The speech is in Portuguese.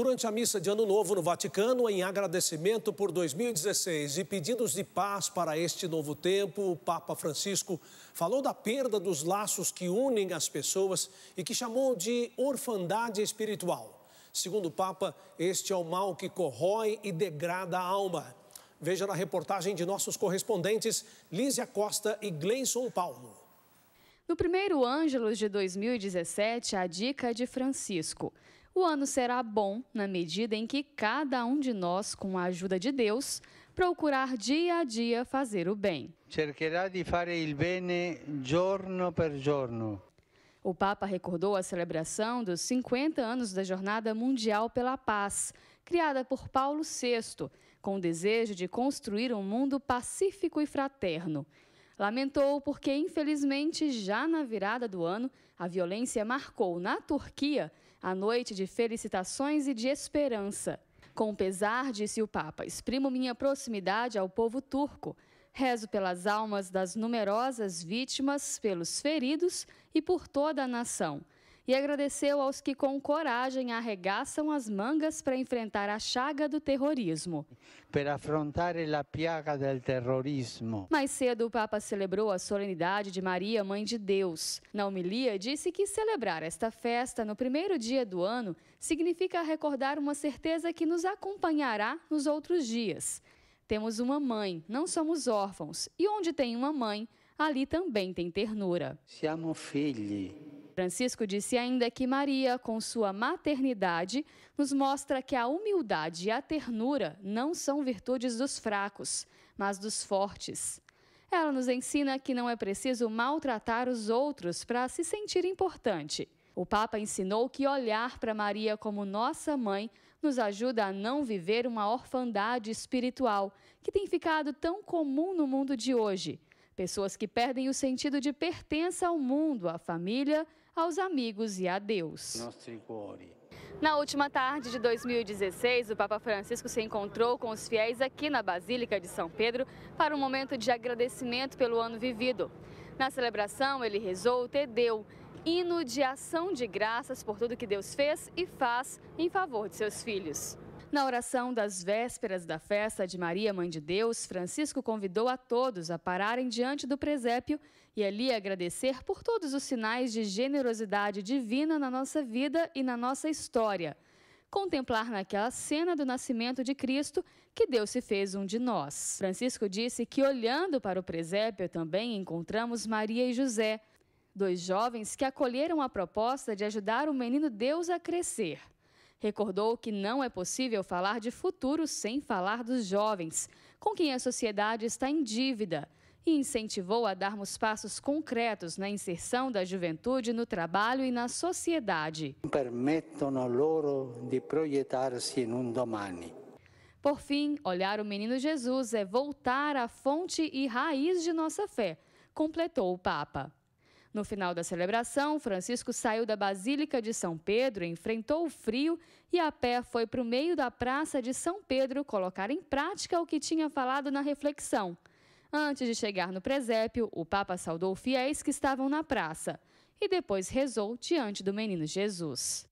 Durante a missa de Ano Novo no Vaticano, em agradecimento por 2016 e pedidos de paz para este novo tempo, o Papa Francisco falou da perda dos laços que unem as pessoas e que chamou de orfandade espiritual. Segundo o Papa, este é o mal que corrói e degrada a alma. Veja na reportagem de nossos correspondentes Lízia Costa e Gleison Paulo. No primeiro Ângelos de 2017, a dica é de Francisco: o ano será bom na medida em que cada um de nós, com a ajuda de Deus, procurar dia a dia fazer o bem. Cercherà di fare il bene giorno per giorno. O Papa recordou a celebração dos 50 anos da Jornada Mundial pela Paz, criada por Paulo VI, com o desejo de construir um mundo pacífico e fraterno lamentou porque, infelizmente, já na virada do ano, a violência marcou na Turquia a noite de felicitações e de esperança. Com pesar, disse o Papa, exprimo minha proximidade ao povo turco. Rezo pelas almas das numerosas vítimas, pelos feridos e por toda a nação e agradeceu aos que com coragem arregaçam as mangas para enfrentar a chaga do terrorismo. Para afrontar a piaga do terrorismo. Mais cedo, o Papa celebrou a solenidade de Maria, Mãe de Deus. Na homilia, disse que celebrar esta festa no primeiro dia do ano significa recordar uma certeza que nos acompanhará nos outros dias. Temos uma mãe, não somos órfãos, e onde tem uma mãe, ali também tem ternura. Siamo filhos. Francisco disse ainda que Maria, com sua maternidade, nos mostra que a humildade e a ternura não são virtudes dos fracos, mas dos fortes. Ela nos ensina que não é preciso maltratar os outros para se sentir importante. O Papa ensinou que olhar para Maria como nossa mãe nos ajuda a não viver uma orfandade espiritual que tem ficado tão comum no mundo de hoje. Pessoas que perdem o sentido de pertença ao mundo, à família, aos amigos e a Deus. Na última tarde de 2016, o Papa Francisco se encontrou com os fiéis aqui na Basílica de São Pedro para um momento de agradecimento pelo ano vivido. Na celebração, ele rezou o Tedeu, hino de ação de graças por tudo que Deus fez e faz em favor de seus filhos. Na oração das vésperas da festa de Maria, Mãe de Deus, Francisco convidou a todos a pararem diante do presépio e ali agradecer por todos os sinais de generosidade divina na nossa vida e na nossa história. Contemplar naquela cena do nascimento de Cristo que Deus se fez um de nós. Francisco disse que olhando para o presépio também encontramos Maria e José, dois jovens que acolheram a proposta de ajudar o menino Deus a crescer. Recordou que não é possível falar de futuro sem falar dos jovens, com quem a sociedade está em dívida, e incentivou a darmos passos concretos na inserção da juventude no trabalho e na sociedade. Permettono loro di proietarsi in un domani. Por fim, olhar o menino Jesus é voltar à fonte e raiz de nossa fé, completou o Papa. No final da celebração, Francisco saiu da Basílica de São Pedro, enfrentou o frio e a pé foi para o meio da Praça de São Pedro colocar em prática o que tinha falado na reflexão. Antes de chegar no presépio, o Papa saudou fiéis que estavam na praça e depois rezou diante do menino Jesus.